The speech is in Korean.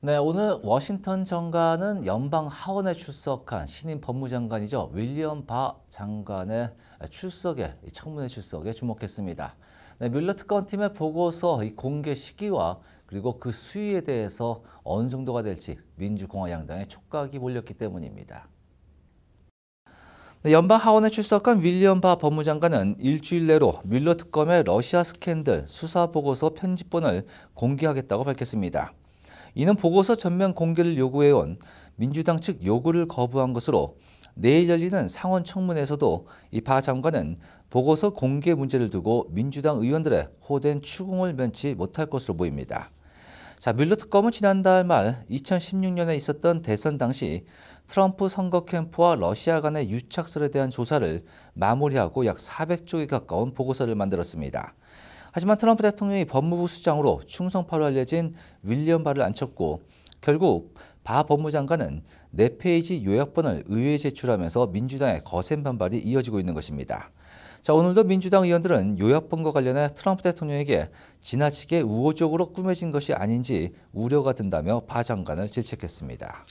네, 오늘 워싱턴 정관은 연방 하원에 출석한 신임 법무장관이죠. 윌리엄 바 장관의 출석에, 청문회 출석에 주목했습니다. 네, 뮬러 특검팀의 보고서 이 공개 시기와 그리고 그 수위에 대해서 어느 정도가 될지 민주공화 양당의 촉각이 몰렸기 때문입니다. 네, 연방 하원에 출석한 윌리엄 바 법무장관은 일주일 내로 뮬러 특검의 러시아 스캔들 수사 보고서 편집본을 공개하겠다고 밝혔습니다. 이는 보고서 전면 공개를 요구해온 민주당 측 요구를 거부한 것으로 내일 열리는 상원 청문회에서도 이 바 장관은 보고서 공개 문제를 두고 민주당 의원들의 호된 추궁을 면치 못할 것으로 보입니다. 자, 뮬러 특검은 지난달 말 2016년에 있었던 대선 당시 트럼프 선거 캠프와 러시아 간의 유착설에 대한 조사를 마무리하고 약 400쪽에 가까운 보고서를 만들었습니다. 하지만 트럼프 대통령이 법무부 수장으로 충성파로 알려진 윌리엄 바를 안쳤고 결국 바 법무장관은 4페이지 요약본을 의회에 제출하면서 민주당의 거센 반발이 이어지고 있는 것입니다. 자 오늘도 민주당 의원들은 요약본과 관련해 트럼프 대통령에게 지나치게 우호적으로 꾸며진 것이 아닌지 우려가 든다며 바 장관을 질책했습니다.